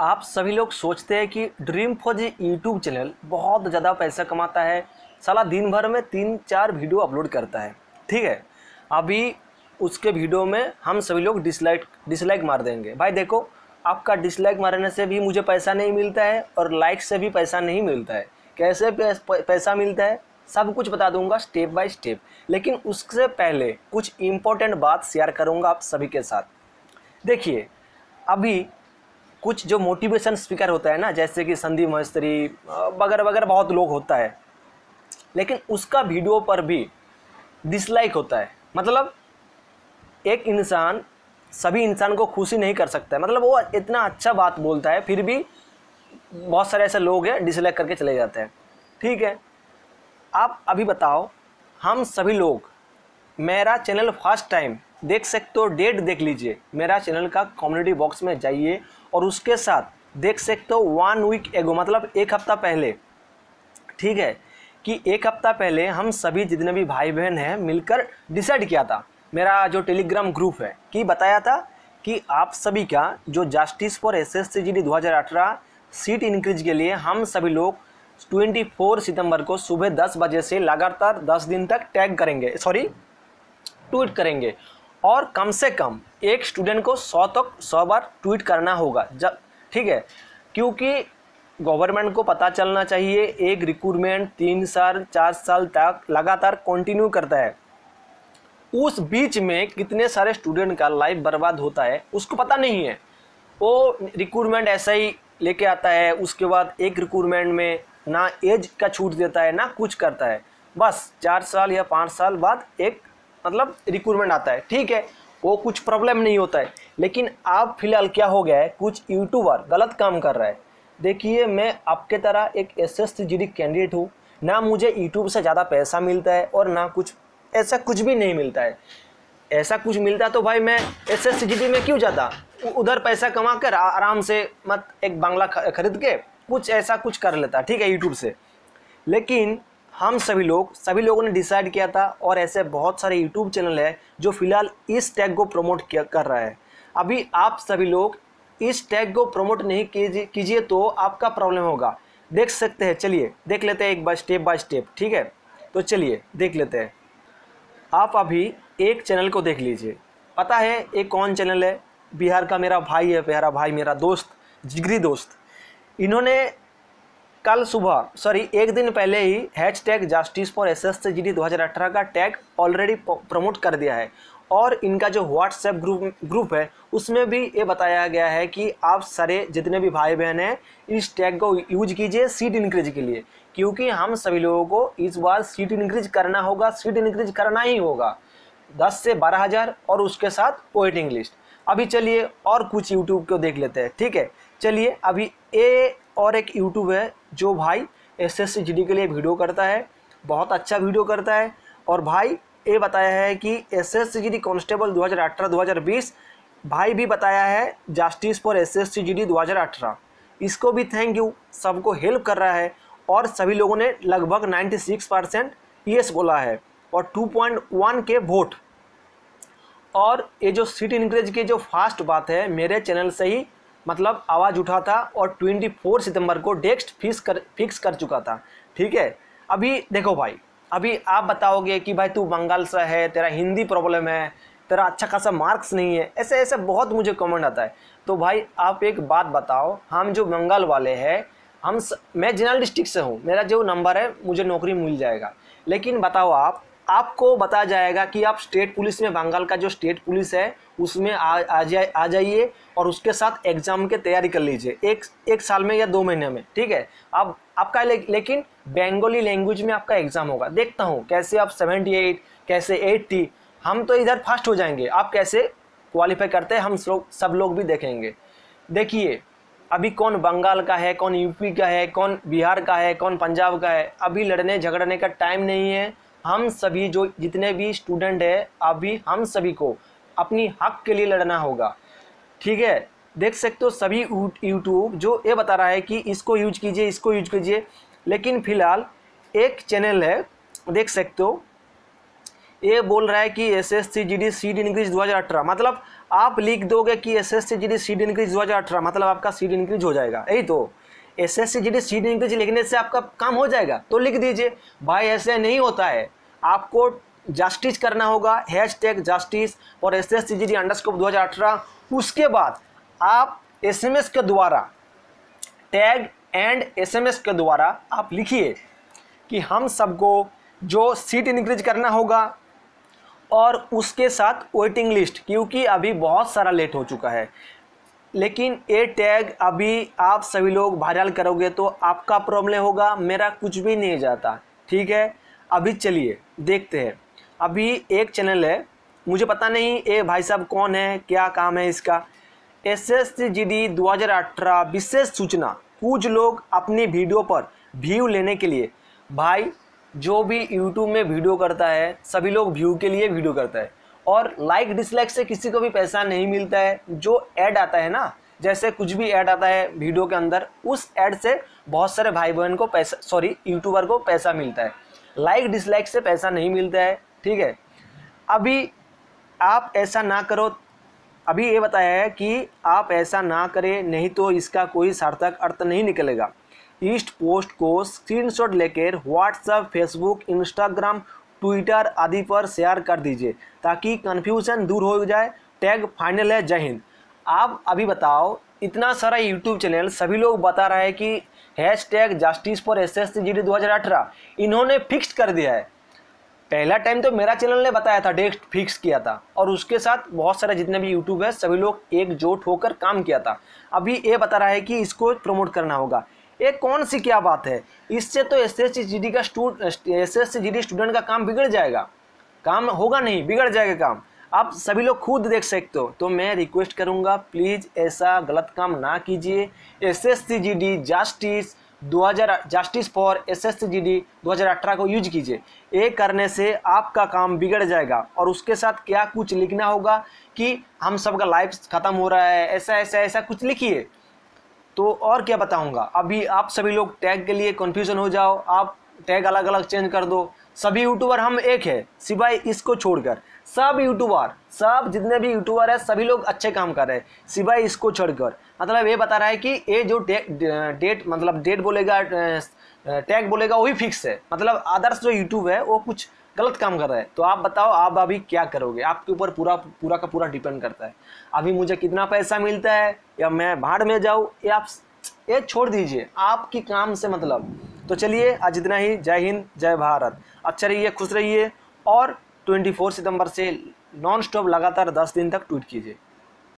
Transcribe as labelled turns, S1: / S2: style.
S1: आप सभी लोग सोचते हैं कि dream for G YouTube channel बहुत ज़्यादा पैसा कमाता है साला दिन भर में तीन चार वीडियो अपलोड करता है ठीक है अभी उसके वीडियो में हम सभी लोग डिसलाइक डिसलाइक मार देंगे भाई देखो आपका डिसलाइक मारने से भी मुझे पैसा नहीं मिलता है और लाइक से भी पैसा नहीं मिलता है कैसे पैसा मिलता है सब कुछ बता दूंगा स्टेप बाय स्टेप लेकिन उससे पहले कुछ इम्पोर्टेंट बात शेयर करूंगा आप सभी के साथ देखिए अभी कुछ जो मोटिवेशन स्पीकर होता है ना जैसे कि संदीप महेश्वरी वगैरह वगैरह बहुत लोग होता है लेकिन उसका वीडियो पर भी डिसलाइक होता है मतलब एक इंसान सभी इंसान को खुशी नहीं कर सकता है मतलब वो इतना अच्छा बात बोलता है फिर भी बहुत सारे ऐसे लोग हैं डिसलाइक करके चले जाते हैं ठीक है आप अभी बताओ हम सभी लोग मेरा चैनल फर्स्ट टाइम देख सकते हो डेट देख लीजिए मेरा चैनल का कम्युनिटी बॉक्स में जाइए और उसके साथ देख सकते हो वन वीक एगो मतलब एक हफ्ता पहले ठीक है कि एक हफ्ता पहले हम सभी जितने भी भाई बहन हैं मिलकर डिसाइड किया था मेरा जो टेलीग्राम ग्रुप है कि बताया था कि आप सभी का जो justice for S S C G D दो हज़ार अठारह सीट इंक्रीज के लिए हम सभी लोग 24 सितंबर को सुबह 10 बजे से लगातार 10 दिन तक टैग करेंगे सॉरी ट्वीट करेंगे और कम से कम एक स्टूडेंट को सौ तक सौ बार ट्वीट करना होगा जब ठीक है क्योंकि गवर्नमेंट को पता चलना चाहिए एक रिक्रूटमेंट तीन साल चार साल तक लगातार कंटिन्यू करता है उस बीच में कितने सारे स्टूडेंट का लाइफ बर्बाद होता है उसको पता नहीं है वो रिक्रूटमेंट ऐसा ही लेके आता है उसके बाद एक रिक्रूटमेंट में ना एज का छूट देता है ना कुछ करता है बस चार साल या पाँच साल बाद एक मतलब रिक्रूटमेंट आता है ठीक है वो कुछ प्रॉब्लम नहीं होता है लेकिन आप फिलहाल क्या हो गया है कुछ यूट्यूबर गलत काम कर रहा है देखिए मैं आपके तरह एक एस एस कैंडिडेट हूँ ना मुझे यूट्यूब से ज़्यादा पैसा मिलता है और ना कुछ ऐसा कुछ भी नहीं मिलता है ऐसा कुछ मिलता तो भाई मैं एस एस में क्यों जाता उधर पैसा कमा कर आराम से मत एक बंगला खरीद के कुछ ऐसा कुछ कर लेता ठीक है यूट्यूब से लेकिन हम सभी लोग सभी लोगों ने डिसाइड किया था और ऐसे बहुत सारे यूट्यूब चैनल है जो फिलहाल इस टैग को प्रमोट किया कर रहा है अभी आप सभी लोग इस टैग को प्रमोट नहीं कीजिए तो आपका प्रॉब्लम होगा देख सकते हैं चलिए देख लेते हैं एक बार स्टेप बाय स्टेप ठीक है तो चलिए देख लेते हैं आप अभी एक चैनल को देख लीजिए पता है एक कौन चैनल है बिहार का मेरा भाई है प्यारा भाई मेरा दोस्त जिगरी दोस्त इन्होंने कल सुबह सॉरी एक दिन पहले ही hashtag justice for S S G D दो का टैग ऑलरेडी प्रमोट कर दिया है और इनका जो व्हाट्सएप ग्रुप ग्रुप है उसमें भी ये बताया गया है कि आप सारे जितने भी भाई बहन हैं इस टैग को यूज कीजिए सीट इंक्रीज के लिए क्योंकि हम सभी लोगों को इस बार सीट इंक्रीज करना होगा सीट इंक्रीज करना ही होगा दस से बारह हज़ार और उसके साथ वेटिंग लिस्ट अभी चलिए और कुछ यूट्यूब को देख लेते हैं ठीक है चलिए अभी ए और एक यूट्यूब है जो भाई एस एस जी के लिए वीडियो करता है बहुत अच्छा वीडियो करता है और भाई ये बताया है कि S S G D constable दो हज़ार भाई भी बताया है justice for S S G D इसको भी थैंक यू सबको हेल्प कर रहा है और सभी लोगों ने लगभग 96 परसेंट यस बोला है और 2.1 के वोट और ये जो सीट इंक्रीज की जो फास्ट बात है मेरे चैनल से ही मतलब आवाज़ उठा था और 24 सितंबर को डेक्स्ट फिक्स कर फिक्स कर चुका था ठीक है अभी देखो भाई अभी आप बताओगे कि भाई तू बंगाल से है तेरा हिंदी प्रॉब्लम है तेरा अच्छा खासा मार्क्स नहीं है ऐसे ऐसे बहुत मुझे कमेंट आता है तो भाई आप एक बात बताओ हम जो बंगाल वाले हैं हम स... मैं जनरल डिस्ट्रिक्ट से हूँ मेरा जो नंबर है मुझे नौकरी मिल जाएगा लेकिन बताओ आप आपको बताया जाएगा कि आप स्टेट पुलिस में बंगाल का जो स्टेट पुलिस है उसमें आ आ जाए आ जाइए और उसके साथ एग्जाम की तैयारी कर लीजिए एक एक साल में या दो महीने में ठीक है अब आपका ले, लेकिन बंगाली लैंग्वेज में आपका एग्ज़ाम होगा देखता हूँ कैसे आप सेवेंटी एट कैसे एट्टी हम तो इधर फास्ट हो जाएंगे आप कैसे क्वालिफाई करते हैं हम सब लोग भी देखेंगे देखिए अभी कौन बंगाल का है कौन यूपी का है कौन बिहार का है कौन पंजाब का है अभी लड़ने झगड़ने का टाइम नहीं है हम सभी जो जितने भी स्टूडेंट हैं अभी हम सभी को अपनी हक के लिए लड़ना होगा ठीक है देख सकते हो सभी यूट्यूब जो ये बता रहा है कि इसको यूज कीजिए इसको यूज कीजिए लेकिन फिलहाल एक चैनल है देख सकते हो ये बोल रहा है कि S S C G D seat increase दो हज़ार अठारह मतलब आप लिख दोगे कि S S C G D seat increase दो हज़ार अठारह मतलब आपका सीट इंक्रीज हो जाएगा यही तो S S C G D seat English लिखने से आपका काम हो जाएगा तो लिख दीजिए भाई ऐसे नहीं होता है आपको जस्टिस करना होगा हैश टैग जस्टिस और S S C G D underscore दो हज़ार अठारह उसके बाद आप एस एम एस के द्वारा tag and S M S के द्वारा आप लिखिए कि हम सबको जो सीट इंक्रीज करना होगा और उसके साथ वेटिंग लिस्ट क्योंकि अभी बहुत सारा लेट हो चुका है लेकिन ये टैग अभी आप सभी लोग वायरल करोगे तो आपका प्रॉब्लम होगा मेरा कुछ भी नहीं जाता ठीक है अभी चलिए देखते हैं अभी एक चैनल है मुझे पता नहीं ये भाई साहब कौन है क्या काम है इसका एस एस जी डी दो हज़ार अठारह विशेष सूचना कुछ लोग अपनी वीडियो पर व्यू लेने के लिए भाई जो भी यूट्यूब में वीडियो करता है सभी लोग व्यू के लिए वीडियो करता है और लाइक डिसलाइक से किसी को भी पैसा नहीं मिलता है जो ऐड आता है ना जैसे कुछ भी ऐड आता है वीडियो के अंदर उस ऐड से बहुत सारे भाई बहन को पैसा सॉरी यूट्यूबर को पैसा मिलता है लाइक डिसलाइक से पैसा नहीं मिलता है ठीक है अभी आप ऐसा ना करो अभी ये बताया है कि आप ऐसा ना करें नहीं तो इसका कोई सार्थक अर्थ नहीं निकलेगा ईस्ट पोस्ट को स्क्रीनशॉट लेकर व्हाट्सएप फेसबुक इंस्टाग्राम ट्विटर आदि पर शेयर कर दीजिए ताकि कन्फ्यूज़न दूर हो जाए टैग फाइनल है जय हिंद आप अभी बताओ इतना सारा यूट्यूब चैनल सभी लोग बता रहे हैं कि hashtag justice for S S G D दो हज़ार अठारह इन्होंने फिक्स कर दिया है पहला टाइम तो मेरा चैनल ने बताया था डेट फिक्स किया था और उसके साथ बहुत सारे जितने भी यूट्यूब है सभी लोग एकजुट होकर काम किया था अभी ये बता रहा है कि इसको प्रमोट करना होगा ये कौन सी क्या बात है इससे तो एस एस जी डी का S S G D student का काम बिगड़ जाएगा काम होगा नहीं बिगड़ जाएगा काम आप सभी लोग खुद देख सकते हो तो मैं रिक्वेस्ट करूंगा प्लीज़ ऐसा गलत काम ना कीजिए S S C G D justice हज़ार justice for S S C G D दो को यूज कीजिए ये करने से आपका काम बिगड़ जाएगा और उसके साथ क्या कुछ लिखना होगा कि हम सबका लाइफ ख़त्म हो रहा है ऐसा ऐसा ऐसा कुछ लिखिए तो और क्या बताऊँगा अभी आप सभी लोग टैग के लिए कन्फ्यूज़न हो जाओ आप टैग अलग अलग चेंज कर दो सभी यूट्यूबर हम एक है सिवाय इसको छोड़कर सब यूट्यूबर सब जितने भी यूट्यूबर है सभी लोग अच्छे काम कर रहे हैं सिवाय इसको छोड़कर मतलब ये बता रहा है कि ये जो डेट मतलब डेट बोलेगा टैग बोलेगा वही फिक्स है मतलब अदर्स जो यूट्यूब है वो कुछ गलत काम कर रहा है तो आप बताओ आप अभी क्या करोगे आपके ऊपर पूरा पूरा का पूरा डिपेंड करता है अभी मुझे कितना पैसा मिलता है या मैं भाड़ में जाऊँ या आप ये छोड़ दीजिए आपके काम से मतलब तो चलिए आज इतना ही जय हिंद जय भारत अच्छा रहिए खुश रहिए और 24 सितंबर से नॉन स्टॉप लगातार 10 दिन तक ट्वीट कीजिए